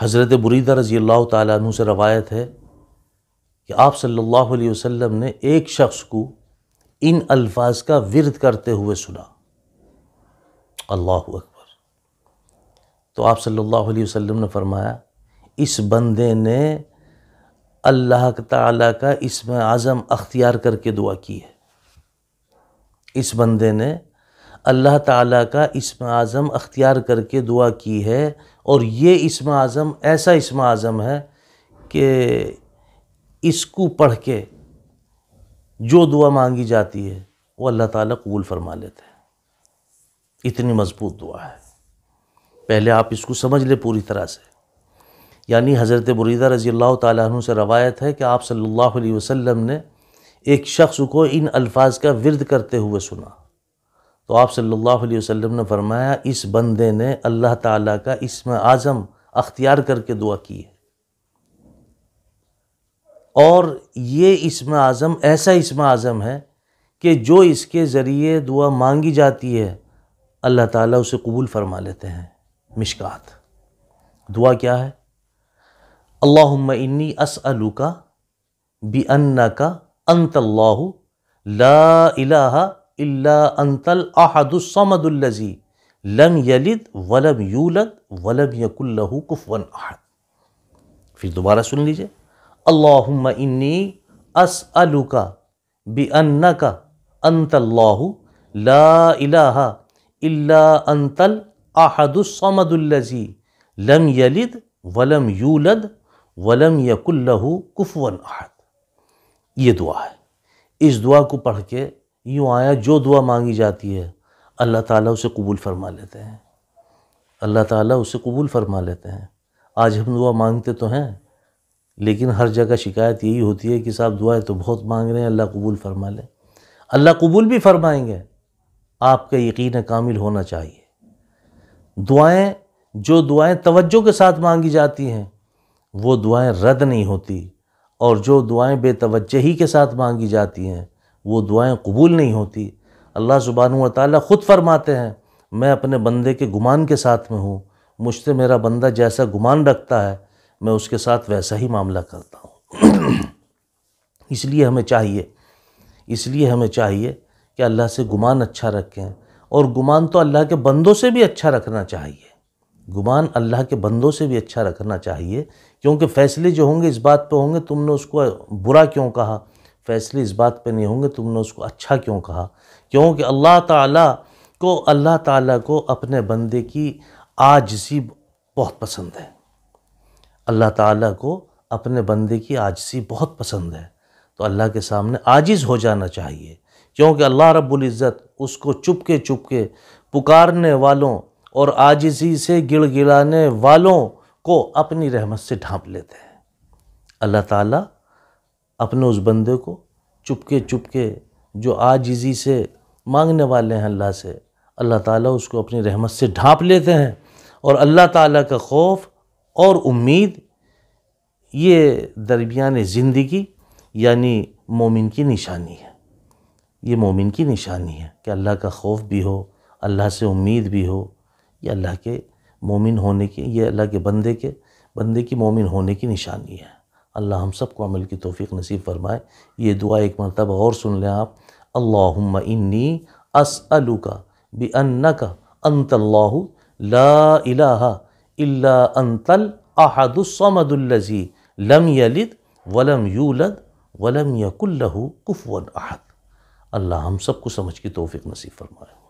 حضرت بریدہ رضی اللہ تعالیٰ عنہ سے روایت ہے کہ آپ صلی اللہ علیہ وسلم نے ایک شخص کو ان الفاظ کا ورد کرتے ہوئے سنا اللہ اکبر تو آپ صلی اللہ علیہ وسلم نے فرمایا اس بندے نے اللہ تعالیٰ کا اسم اعظم اختیار کر کے دعا کی ہے اس بندے نے اللہ تعالیٰ کا اسم اعظم اختیار کر کے دعا کی ہے اور یہ اسم اعظم ایسا اسم اعظم ہے کہ اس کو پڑھ کے جو دعا مانگی جاتی ہے وہ اللہ تعالیٰ قبول فرما لیتے ہیں اتنی مضبوط دعا ہے پہلے آپ اس کو سمجھ لیں پوری طرح سے یعنی حضرت بریدہ رضی اللہ تعالیٰ عنہ سے روایت ہے کہ آپ صلی اللہ علیہ وسلم نے ایک شخص کو ان الفاظ کا ورد کرتے ہوئے سنا تو آپ صلی اللہ علیہ وسلم نے فرمایا اس بندے نے اللہ تعالیٰ کا اسم اعظم اختیار کر کے دعا کی ہے اور یہ اسم اعظم ایسا اسم اعظم ہے کہ جو اس کے ذریعے دعا مانگی جاتی ہے اللہ تعالیٰ اسے قبول فرما لیتے ہیں مشکات دعا کیا ہے اللہم انی اسألوکا بی انکا انت اللہ لا الہ اللہ انتل احد الصمد الزی لم یلد ولم یولد ولم یق اللہ کفون احد پھر دوبارہ سن لیجیے اللہ کا بے ان کا انط اللہ اللہ انتل احدال ولا یول ولم یق اللہ کفون احد یہ دعا ہے اس دعا کو پڑھ کے یوں آیا جو دعا مانگی جاتی ہے اللہ تعالیٰ اسے قبول فرما لیتے ہیں اللہ تعالیٰ اسے قبول فرما لیتے ہیں آج ہم دعا مانگتے تو ہیں لیکن ہر جگہ شکایت یہی ہوتی ہے کہ صاحب دعائیں تو بہت مانگ رہے ہیں اللہ قبول فرما لیں اللہ قبول بھی فرمائیں گے آپ کا یقین کامل ہونا چاہیے دعائیں جو دعائیں توجہ کے ساتھ مانگی جاتی ہیں وہ دعائیں رد نہیں ہوتی اور جو دعائیں بے توجہ ہی کے ساتھ مانگی جاتی ہیں وہ دعائیں قبول نہیں ہوتی اللہ زبان و تعالیٰ خود فرماتے ہیں میں اپنے بندے کے گمان کے ساتھ میں ہوں مجھ سے میرا بندہ جیسا گمان رکھتا ہے میں اس کے ساتھ ویسا ہی معاملہ کرتا ہوں اس لیے ہمیں چاہیے اس لیے ہمیں چاہیے کہ اللہ سے گمان اچھا رکھیں اور گمان تو اللہ کے بندوں سے بھی اچھا رکھنا چاہیے گمان اللہ کے بندوں سے بھی اچھا رکھنا چاہیے کیونکہ فیصلے جو ہوں گے اس بات پہ ہوں گے تم نے اس کو برا کیوں کہا فیصلے اس بات پہ نہیں ہوں گے تم نے اس کو اچھا کیوں کہا کیونکہ اللہ تعالیٰ کو اللہ تعالیٰ کو اپنے بندے کی آجزی بہت پسند ہے اللہ تعالیٰ کو اپنے بندے کی آجزی بہت پسند ہے تو اللہ کے سامنے عاجز ہو جانا چاہیے کیونکہ اللہ رب العزت اس کو چپ کے چپ کے پکارنے والوں اور آجزی سے گڑ گڑانے والوں کو اپنی رحمت سے ڈھانپ لیتے ہیں اللہ تعالیٰ اپنے اس بندے کو چپکے چپکے جو آجزی سے مانگنے والے ہیں اللہ سے اللہ تعالیٰ اس کو اپنی رحمت سے ڈھانپ لیتے ہیں اور اللہ تعالیٰ کا خوف اور امید یہ درمیان زندگی یعنی مومن کی نشانی ہے یہ مومن کی نشانی ہے کہ اللہ کا خوف بھی ہو اللہ سے امید بھی ہو یہ اللہ کے مومن ہونے کی یہ اللہ کے بندے کے بندے کی مومن ہونے کی نشانی ہے اللہ ہم سب کو عمل کی توفیق نصیب فرمائے یہ دعا ایک مرتبہ اور سن لیں آپ اللہم انی اسألوکا اللّہ اسلو کا بے انََََََََََ کا انط اللہ لا اللہ یولد ولم یل کف احد اللہ ہم سب کو سمجھ کی توفیق نصیب فرمائے